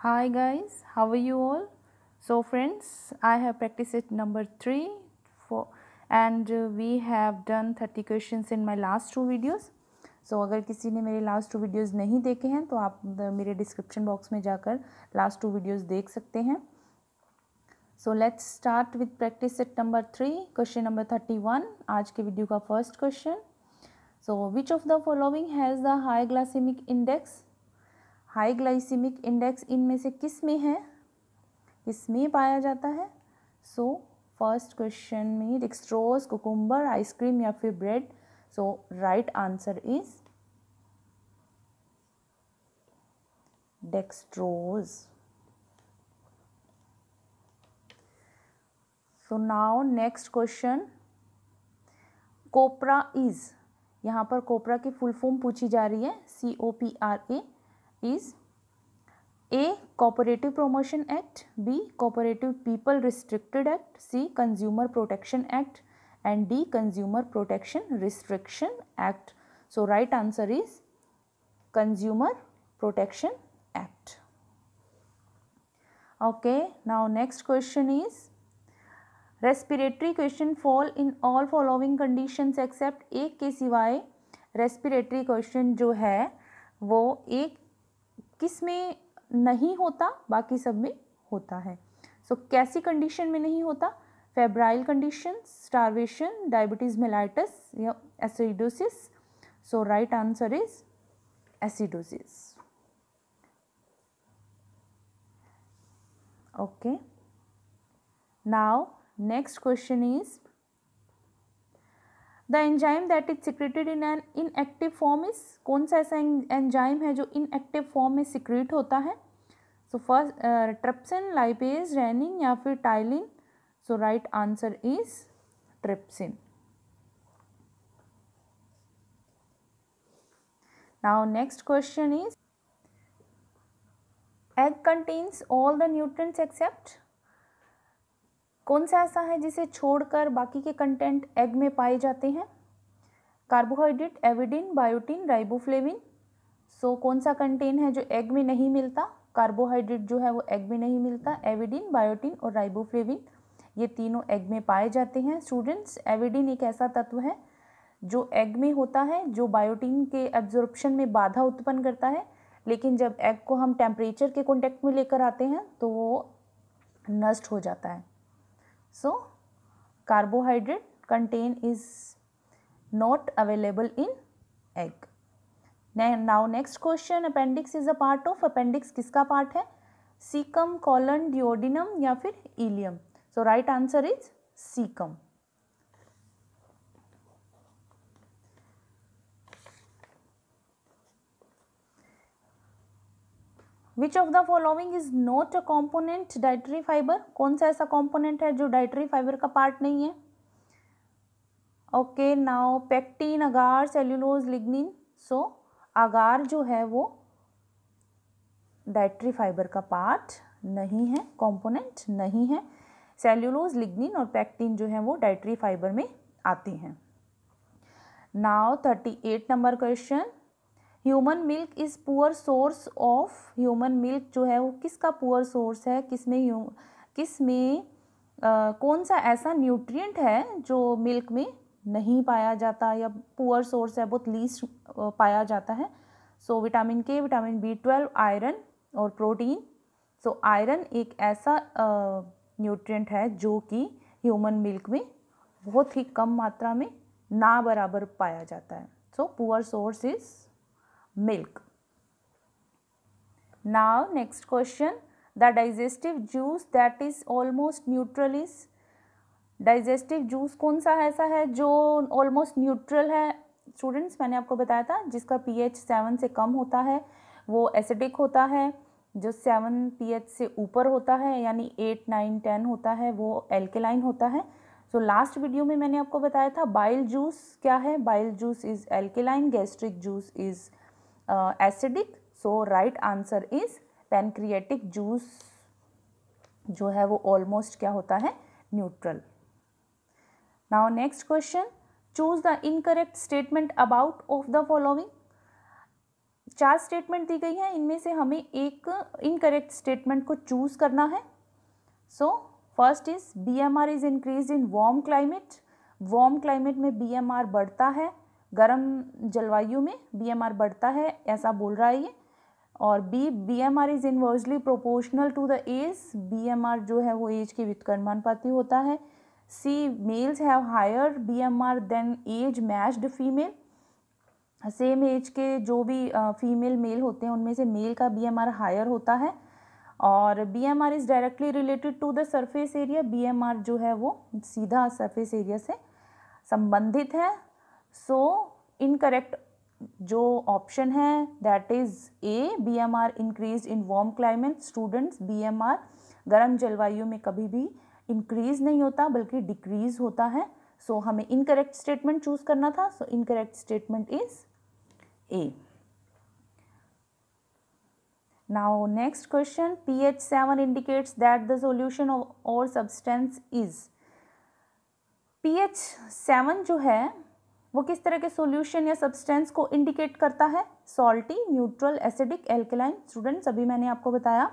hi guys how are you all so friends i have practice set number 3 for and uh, we have done 30 questions in my last two videos so so, अगर किसी ने मेरे last two videos नहीं देखे हैं तो आप मेरे डिस्क्रिप्शन बॉक्स में जाकर लास्ट टू वीडियोस देख सकते हैं so let's start with practice set number three question number thirty one आज के वीडियो का first question so which of the following has the high glycemic index high glycemic index इनमें से किस में है में पाया जाता है सो फर्स्ट क्वेश्चन में डिक्स्ट्रोज कुकुम्बर आइसक्रीम या फिर bread so right answer is dextrose so now next question copra is यहाँ पर कोपरा की फुल फॉर्म पूछी जा रही है C O P R A is A. Cooperative Promotion Act B. Cooperative People Restricted Act C. Consumer Protection Act and D. Consumer Protection Restriction Act. So, right answer is Consumer Protection Act. Okay, now next question is respiratory question fall in all following conditions except ek ke siway respiratory question jo hai wo ek किस में नहीं होता बाकी सब में होता है so so, कैसी कंडीशन में नहीं होता febrile condition starvation diabetes mellitus या acidosis so right answer is acidosis okay now next question is the enzyme that is secreted in an inactive form is कौन सा ऐसा एंजाइम है जो इनएक्टिव फॉर्म में सिक्रेट होता है so first trypsin lipase rennin या फिर ptyalin so right answer is trypsin now next question is egg contains all the nutrients except कौन सा ऐसा है जिसे छोड़कर बाकी के कंटेंट एग में पाए जाते हैं carbohydrate avidin biotin riboflavin so कौन सा कंटेन है जो एग में नहीं मिलता कार्बोहाइड्रेट जो है वो एग में नहीं मिलता एविडिन बायोटिन और राइबोफ्लेविन ये तीनों एग में पाए जाते हैं स्टूडेंट्स एविडिन एक ऐसा तत्व है जो एग में होता है जो बायोटिन के एब्जॉर्प्शन में बाधा उत्पन्न करता है लेकिन जब एग को हम टेम्परेचर के कॉन्टेक्ट में लेकर आते हैं तो वो नष्ट हो जाता है So, carbohydrate contain is not available in egg. Now next question appendix is a part of appendix kiska part hai cecum colon duodenum ya fir ileum so right answer is cecum which of the following is not a component dietary fibre कौन सा ऐसा component है जो dietary fibre का part नहीं है okay now pectin agar cellulose lignin so agar जो है वो डाइटरी फाइबर का पार्ट नहीं है कॉम्पोनेंट नहीं है सेल्यूलोज लिग्निन और पैक्टिन जो है वो डाइटरी फाइबर में आती हैं now thirty eight number question human milk is poor source of human milk जो है वो किसका पुअर सोर्स है किस में किस में आ, कौन सा ऐसा न्यूट्रिएंट है जो मिल्क में नहीं पाया जाता या पुअर सोर्स है बहुत लीस्ट पाया जाता है so vitamin K vitamin B twelve iron और प्रोटीन सो आयरन एक ऐसा न्यूट्रिएंट है जो कि ह्यूमन मिल्क में बहुत ही कम मात्रा में ना बराबर पाया जाता है so poor source is milk. Now next question the digestive juice that is almost neutral is digestive juice कौन सा ऐसा है जो ऑलमोस्ट न्यूट्रल है स्टूडेंट्स मैंने आपको बताया था जिसका पीएच सेवन से कम होता है वो एसिडिक होता है जो सेवन पीएच से ऊपर होता है यानी एट नाइन टेन होता है वो एल्केलाइन होता है सो लास्ट वीडियो में मैंने आपको बताया था बाइल जूस क्या है bile juice is alkaline gastric juice is uh, acidic so right answer is pancreatic juice जो है वो almost क्या होता है neutral now next question choose the incorrect statement about of the following चार स्टेटमेंट दी गई हैं इनमें से हमें एक इनकरेक्ट स्टेटमेंट को चूज करना है so first is BMR is increase in warm climate warm climate में बीएमआर बढ़ता है गर्म जलवायु में बीएमआर बढ़ता है ऐसा बोल रहा है ये और B B M R is inversely proportional to the age B M R जो है वो एज के व्युत्कर्मानुपाती होता है C males have higher B M R than age matched female same age के जो भी फीमेल मेल होते हैं उनमें से मेल का बी एम आर हायर होता है और B M R is directly related to the surface area B M R जो है वो सीधा सरफेस एरिया से संबंधित है सो इनकरेक्ट जो ऑप्शन है that is A B M R increase in warm climate students B M R गर्म जलवायु में कभी भी इंक्रीज नहीं होता बल्कि डिक्रीज होता है सो so, हमें इनकरेक्ट स्टेटमेंट चूज करना था so incorrect statement is A question P H seven indicates that the solution of और substance is P H seven जो है वो किस तरह के सॉल्यूशन या सब्सटेंस को इंडिकेट करता है salty neutral acidic alkaline students अभी मैंने आपको बताया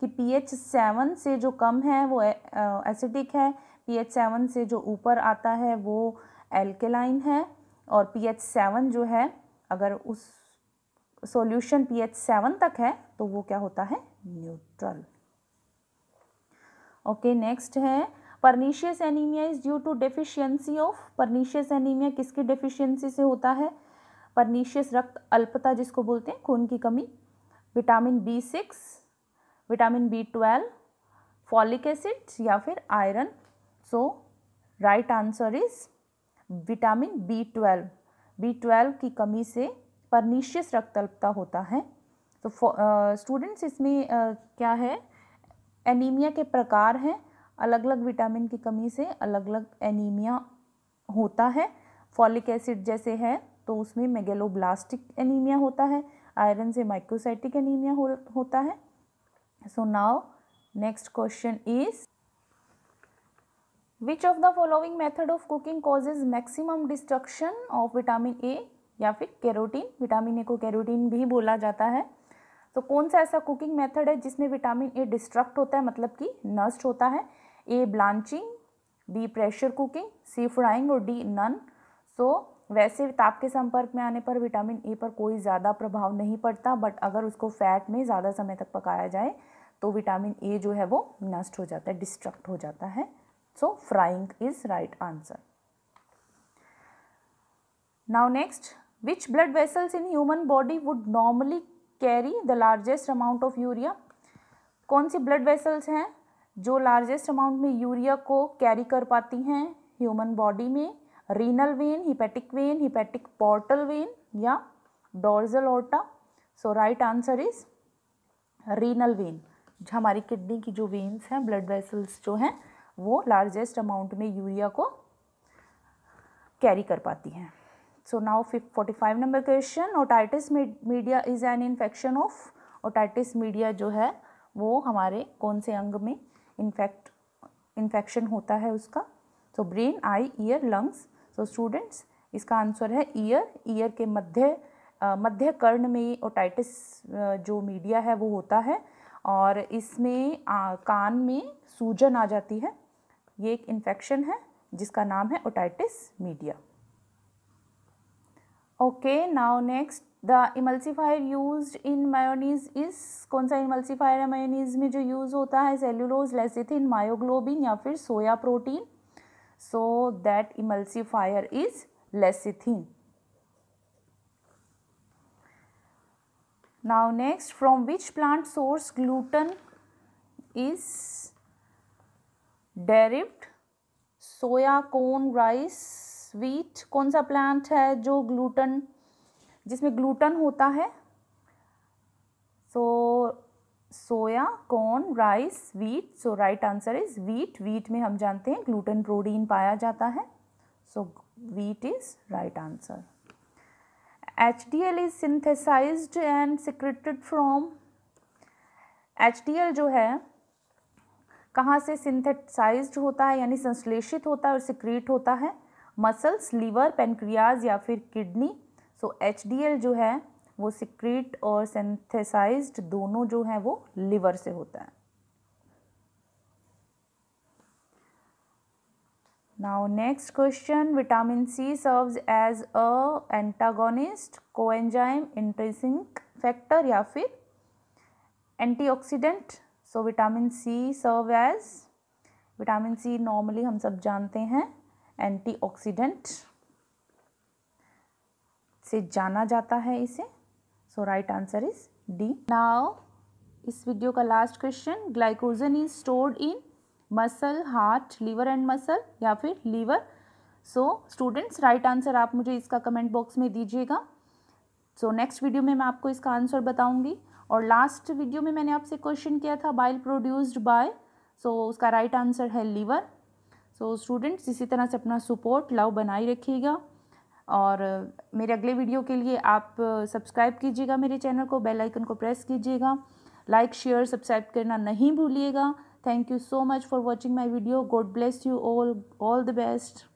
कि पीएच सेवन से जो कम है वो एसिडिक है पीएच सेवन से जो ऊपर आता है वो एल्केलाइन है और पीएच सेवन जो है अगर उस सॉल्यूशन पीएच सेवन तक है तो वो क्या होता है न्यूट्रल ओके नेक्स्ट है pernicious anaemia is due to deficiency of pernicious anaemia किसकी डेफिशिएंसी से होता है परनीशियस रक्त अल्पता जिसको बोलते हैं खून की कमी vitamin B six vitamin B twelve folic acid या फिर iron so right answer is vitamin B twelve B twelve की कमी से परनीशियस रक्त अल्पता होता है तो स्टूडेंट्स uh, इसमें uh, क्या है एनीमिया के प्रकार हैं अलग अलग विटामिन की कमी से अलग अलग एनीमिया होता है फॉलिक एसिड जैसे है तो उसमें मेगेलोब्लास्टिक एनीमिया होता है आयरन से माइक्रोसाइटिक एनीमिया हो, होता है so now next question is which of the following method of cooking causes maximum destruction of vitamin A या फिर कैरोटीन विटामिन ए को कैरोटीन भी बोला जाता है तो कौन सा ऐसा कुकिंग मेथड है जिसमें विटामिन ए डिस्ट्रक्ट होता है मतलब कि नष्ट होता है A blanching B pressure cooking C frying और डी नन सो वैसे ताप तो के संपर्क में आने पर विटामिन ए पर कोई ज़्यादा प्रभाव नहीं पड़ता बट अगर उसको फैट में ज़्यादा समय तक पकाया जाए तो विटामिन ए जो है वो नष्ट हो जाता है डिस्ट्रक्ट हो जाता है so frying is right answer now next which blood vessels in human body would normally carry the largest amount of urea कौन सी ब्लड वेसल्स हैं जो लार्जेस्ट अमाउंट में यूरिया को कैरी कर पाती हैं ह्यूमन बॉडी में renal vein hepatic vein hepatic portal vein या dorsal aorta so right answer is renal vein हमारी किडनी की जो वेन्स हैं ब्लड वेसल्स जो हैं वो लार्जेस्ट अमाउंट में यूरिया को कैरी कर पाती हैं so now forty five number question otitis media is an infection of otitis media जो है वो हमारे कौन से अंग में इन्फेक्ट इन्फेक्शन होता है उसका so brain eye ear lungs so students इसका आंसर है ईयर ईयर के मध्य मध्य कर्ण में ओटाइटिस जो मीडिया है वो होता है और इसमें कान में सूजन आ जाती है ये एक इन्फेक्शन है जिसका नाम है otitis media okay now next the emulsifier use in mayonnaise is कौन सा इमल्सीफायर है मायोनीज में जो यूज़ होता है सेल्यूलोज लेसिथिन मायोग्लोबिन या फिर soya protein so that emulsifier is lecithin now next from which plant source gluten is derived soya corn rice wheat कौन सा प्लांट है जो ग्लूटन जिसमें ग्लूटन होता है so soya corn rice wheat so right answer is wheat wheat में हम जानते हैं ग्लूटन प्रोटीन पाया जाता है so wheat is right answer H D L is synthesize and secreted from H D L जो है कहाँ से सिंथेसाइज होता है यानी संश्लेषित होता है और सिक्रीट होता है मसल्स लीवर पेनक्रियाज या फिर किडनी सो एच जो है वो सिक्रीट और सेंथेसाइज दोनों जो हैं वो लिवर से होता है now next question vitamin C serves as a antagonist coenzyme intrinsic factor या फिर antioxidant so vitamin C serve as vitamin C normally हम सब जानते हैं एंटीऑक्सीडेंट ऑक्सीडेंट से जाना जाता है इसे so right answer is D now इस वीडियो का last question glycogen is stored in muscle heart liver and muscle या फिर liver so students right answer आप मुझे इसका कमेंट बॉक्स में दीजिएगा सो नेक्स्ट वीडियो में मैं आपको इसका आंसर बताऊंगी और लास्ट वीडियो में मैंने आपसे क्वेश्चन किया था बाइल प्रोड्यूस्ड बाय सो उसका राइट आंसर है लीवर सो स्टूडेंट्स इसी तरह से अपना सपोर्ट लव बनाए रखिएगा और मेरे अगले वीडियो के लिए आप सब्सक्राइब कीजिएगा मेरे चैनल को बेल आइकन को प्रेस कीजिएगा लाइक शेयर सब्सक्राइब करना नहीं भूलिएगा thank you so much for watching my video God bless you all all the best